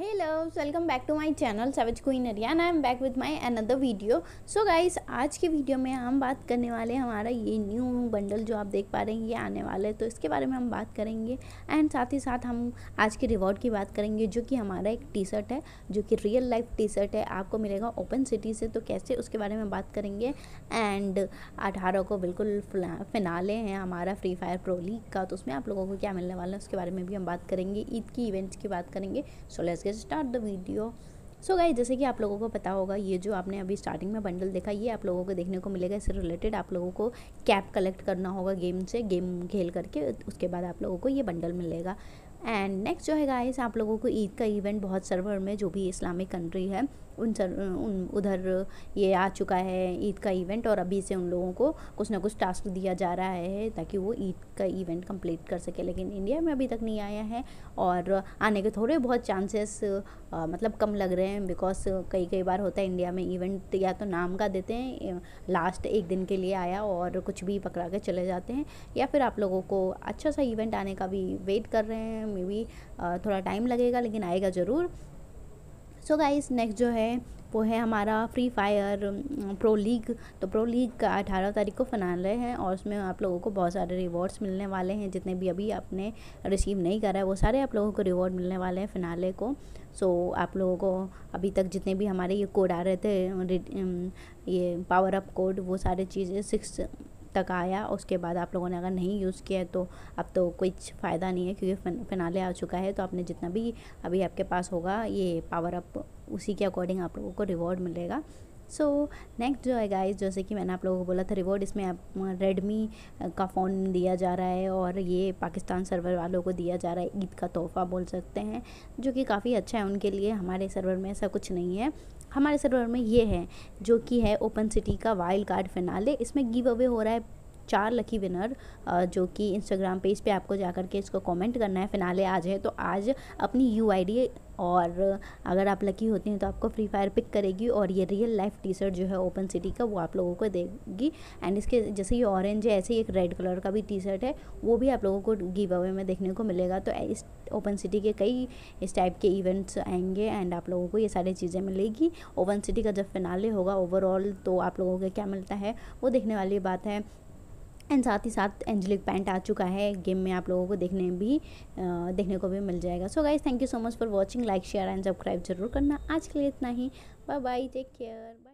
hello welcome back to my channel channel queen Haryana I am back with my another video so guys आज के video में हम बात करने वाले हैं हमारा ये न्यू बंडल जो आप देख पा रहे हैं ये आने वाला है तो इसके बारे में हम बात करेंगे एंड साथ ही साथ हम आज के रिवॉर्ड की बात करेंगे जो कि हमारा एक टी शर्ट है जो कि रियल लाइफ टी शर्ट है आपको मिलेगा ओपन सिटी से तो कैसे उसके बारे में बात करेंगे एंड अठारह को बिल्कुल फिनाले हैं हमारा फ्री फायर प्रो लीग का तो उसमें आप लोगों को क्या मिलने वाला है उसके बारे में भी हम बात करेंगे ईद की इवेंट्स की बात करेंगे सोलह let's start the video so guys जैसे कि आप लोगों को पता होगा ये जो आपने अभी स्टार्टिंग में बंडल देखा ये आप लोगों को देखने को मिलेगा इससे रिलेटेड आप लोगों को कैप कलेक्ट करना होगा गेम से गेम खेल करके उसके बाद आप लोगों को ये बंडल मिलेगा एंड नेक्स्ट जो है गाइस आप लोगों को ईद का इवेंट बहुत सर्वर में जो भी इस्लामिक कंट्री है उन सर उन उधर ये आ चुका है ईद का इवेंट और अभी से उन लोगों को कुछ ना कुछ टास्क दिया जा रहा है ताकि वो ईद का इवेंट कंप्लीट कर सके लेकिन इंडिया में अभी तक नहीं आया है और आने के थोड़े बहुत चांसेस मतलब कम लग रहे हैं बिकॉज कई कई बार होता है इंडिया में इवेंट या तो नाम का देते हैं लास्ट एक दिन के लिए आया और कुछ भी पकड़ा के चले जाते हैं या फिर आप लोगों को अच्छा सा इवेंट आने का भी वेट कर रहे हैं मे बी थोड़ा टाइम लगेगा लेकिन आएगा ज़रूर सो गाइस नेक्स्ट जो है वो है हमारा फ्री फायर प्रो लीग तो प्रो लीग का अठारह तारीख को फिनाले है और उसमें आप लोगों को बहुत सारे रिवॉर्ड्स मिलने वाले हैं जितने भी अभी आपने रिसीव नहीं करा है वो सारे आप लोगों को रिवॉर्ड मिलने वाले हैं फिनाले को सो आप लोगों को अभी तक जितने भी हमारे ये कोड आ रहे थे um, um, ये पावर अप कोड वो सारे चीज़ें सिक्स तक आया उसके बाद आप लोगों ने अगर नहीं यूज़ किया है तो अब तो कुछ फ़ायदा नहीं है क्योंकि फिनाले आ चुका है तो आपने जितना भी अभी आपके पास होगा ये पावर अप उसी के अकॉर्डिंग आप लोगों को रिवॉर्ड मिलेगा सो so, नेक्स्ट जो है गाइस जैसे कि मैंने आप लोगों को बोला था रिवॉर्ड इसमें आप रेडमी का फ़ोन दिया जा रहा है और ये पाकिस्तान सर्वर वालों को दिया जा रहा है ईद का तोहफ़ा बोल सकते हैं जो कि काफ़ी अच्छा है उनके लिए हमारे सर्वर में ऐसा कुछ नहीं है हमारे सर्वर में ये है जो कि है ओपन सिटी का वाइल्ड कार्ड फिनाले इसमें गिव अवे हो रहा है चार लकी विनर जो कि इंस्टाग्राम पेज पे आपको जा करके इसको कमेंट करना है फिनाले आज है तो आज अपनी यू और अगर आप लकी होती हैं तो आपको फ्री फायर पिक करेगी और ये रियल लाइफ टी शर्ट जो है ओपन सिटी का वो आप लोगों को देगी एंड इसके जैसे ये ऑरेंज है ऐसे ही एक रेड कलर का भी टी शर्ट है वो भी आप लोगों को गिव अवे में देखने को मिलेगा तो इस ओपन सिटी के कई इस टाइप के इवेंट्स आएंगे एंड आप लोगों को ये सारी चीज़ें मिलेगी ओपन सिटी का जब फिनाले होगा ओवरऑल तो आप लोगों को क्या मिलता है वो देखने वाली बात है एंड साथ ही साथ एंजलिक पैंट आ चुका है गेम में आप लोगों को देखने भी देखने को भी मिल जाएगा so guys thank you so much for watching like share and subscribe जरूर करना आज के लिए इतना ही बाय बाय टेक केयर